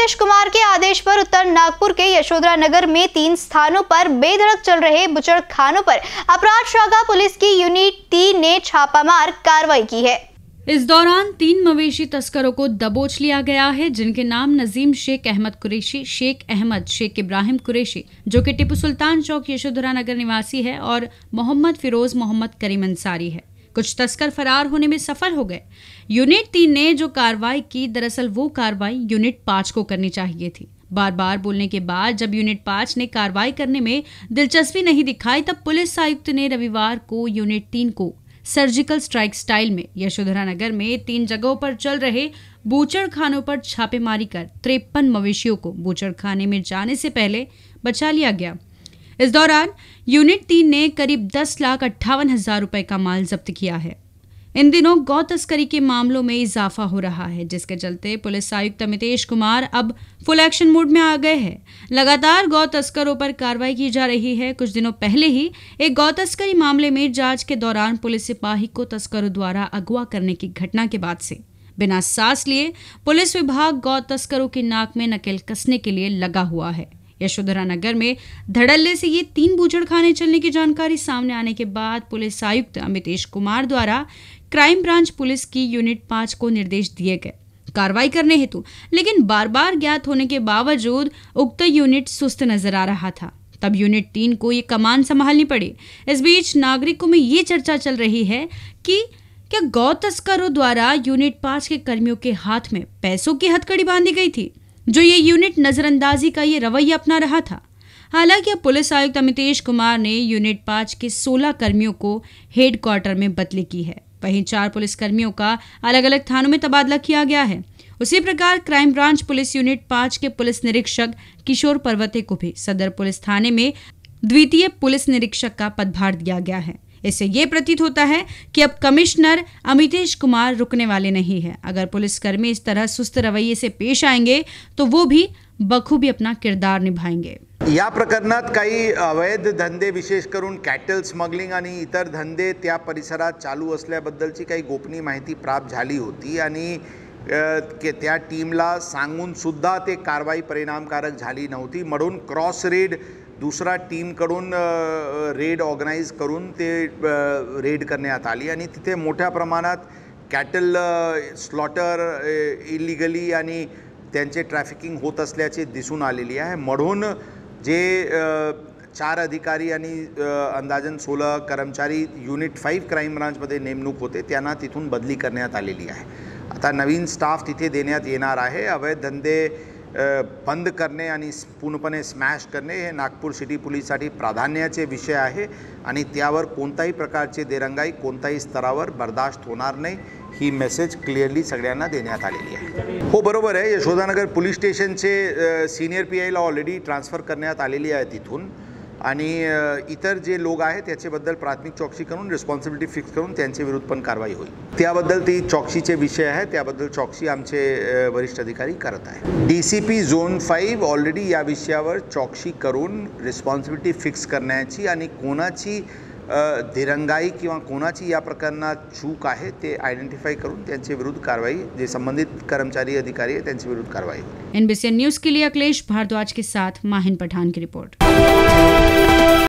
नीतीश कुमार के आदेश पर उत्तर नागपुर के यशोधरा नगर में तीन स्थानों पर बेधड़क चल रहे बुचड़ खानों पर अपराध शाखा पुलिस की यूनिट टी ने छापामार कार्रवाई की है इस दौरान तीन मवेशी तस्करों को दबोच लिया गया है जिनके नाम नजीम शेख अहमद कुरेशी शेख अहमद शेख इब्राहिम कुरेशी जो कि टिपू सुल्तान चौक यशोधरा नगर निवासी है और मोहम्मद फिरोज मोहम्मद करीम अंसारी है कुछ तस्कर फरार होने में सफल हो गए यूनिट तीन ने जो कार्रवाई की दरअसल वो कार्रवाई यूनिट पाँच को करनी चाहिए थी बार बार बोलने के बाद जब यूनिट पाँच ने कार्रवाई करने में दिलचस्पी नहीं दिखाई तब पुलिस आयुक्त ने रविवार को यूनिट तीन को सर्जिकल स्ट्राइक स्टाइल में यशोधरा नगर में तीन जगहों पर चल रहे बूचड़ खानों पर छापेमारी कर तिरपन मवेशियों को बूचड़ खाने में जाने से पहले बचा लिया गया इस दौरान यूनिट तीन ने करीब दस लाख अट्ठावन हजार रुपए का माल जब्त किया है इन दिनों गौ तस्करी के मामलों में इजाफा हो रहा है जिसके चलते पुलिस आयुक्त अमितेश कुमार अब फुल एक्शन मोड में आ गए हैं लगातार गौ तस्करों पर कार्रवाई की जा रही है कुछ दिनों पहले ही एक गौ तस्करी मामले में जांच के दौरान पुलिस सिपाही को तस्करों द्वारा अगवा करने की घटना के बाद से बिना सांस लिए पुलिस विभाग गौ तस्करों की नाक में नकेल कसने के लिए लगा हुआ है यशोधरा नगर में धड़ल्ले से ये तीन बूझड़ खाने चलने की जानकारी सामने आने के बाद पुलिस आयुक्त अमितेश कुमार द्वारा क्राइम ब्रांच पुलिस की यूनिट पांच को निर्देश दिए गए कार्रवाई करने हेतु लेकिन बार बार ज्ञात होने के बावजूद उक्त यूनिट सुस्त नजर आ रहा था तब यूनिट तीन को ये कमान संभालनी पड़ी इस बीच नागरिकों में ये चर्चा चल रही है कि क्या गौ तस्करों द्वारा यूनिट पांच के कर्मियों के हाथ में पैसों की हथकड़ी बांधी गई थी जो ये यूनिट नजरअंदाजी का ये रवैया अपना रहा था हालांकि अब पुलिस आयुक्त अमितेश कुमार ने यूनिट पांच के सोलह कर्मियों को हेड क्वार्टर में बदली की है वहीं चार पुलिसकर्मियों का अलग अलग थानों में तबादला किया गया है उसी प्रकार क्राइम ब्रांच पुलिस यूनिट पांच के पुलिस निरीक्षक किशोर पर्वते को भी सदर पुलिस थाने में द्वितीय पुलिस निरीक्षक का पदभार दिया गया है इससे ये प्रतीत होता है कि अब कमिश्नर अमितेश कुमार रुकने वाले नहीं है अगर पुलिसकर्मी इस तरह सुस्त रवैये से पेश आएंगे तो वो भी बखूबी अपना किरदार निभाएंगे या प्रकरणात काही अवैध धंदे विशेष करून कॅटल स्मगलिंग आणि इतर धंदे त्या परिसरात चालू असल्याबद्दलची काही गोपनीय माहिती प्राप्त झाली होती आणि त्या टीमला सांगूनसुद्धा ते कारवाई परिणामकारक झाली नव्हती म्हणून क्रॉस रेड दुसरा टीमकडून रेड ऑर्गनाईज करून ते रेड करण्यात आली आणि तिथे मोठ्या प्रमाणात कॅटल स्लॉटर इलिगली आणि त्यांचे ट्रॅफिकिंग होत असल्याचे दिसून आलेली आहे म्हणून जे चार अधिकारी आणि अंदाजन सोळा कर्मचारी युनिट फाईव्ह क्राईम ब्रांचमध्ये नेमणूक होते त्यांना तिथून बदली करण्यात आलेली आहे आता नवीन स्टाफ तिथे देण्यात येणार आहे अवैध धंदे बंद करणे आणि पूर्णपणे स्मॅश करणे हे नागपूर सिटी पोलीससाठी प्राधान्याचे विषय आहे आणि त्यावर कोणताही प्रकारचे देरंगाई कोणत्याही स्तरावर बर्दाश्त होणार नाही ही मेसेज क्लिअरली सगळ्यांना देण्यात आलेली आहे हो बरोबर आहे यशोदानगर पोलीस स्टेशनचे सिनियर पी आयला ऑलरेडी ट्रान्सफर करण्यात आलेली आहे तिथून इतर जे लोग आहेत त्याच्याबद्दल प्राथमिक चौकशी करून रिस्पॉन्सिबिलिटी फिक्स करून त्यांच्याविरुद्ध पण कारवाई होईल त्याबद्दल ती चौकशीचे विषय आहे त्याबद्दल चौकशी आमचे वरिष्ठ अधिकारी करत आहे डीसीपी जोन फाइव ऑलरेडी या विषयावर चौकशी करून रिस्पॉन्सिबिलिटी फिक्स करण्याची आणि कोणाची दिरंगाई कि कोणाची चूक है ते आयडेंटिफाय करून विरुद्ध कारवाई जे संबंधित कर्मचारी अधिकारी है विरुद्ध कारवाई एनबीसी न्यूज के लिए अखिलेश भारद्वाज के साथ माहिन पठान की रिपोर्ट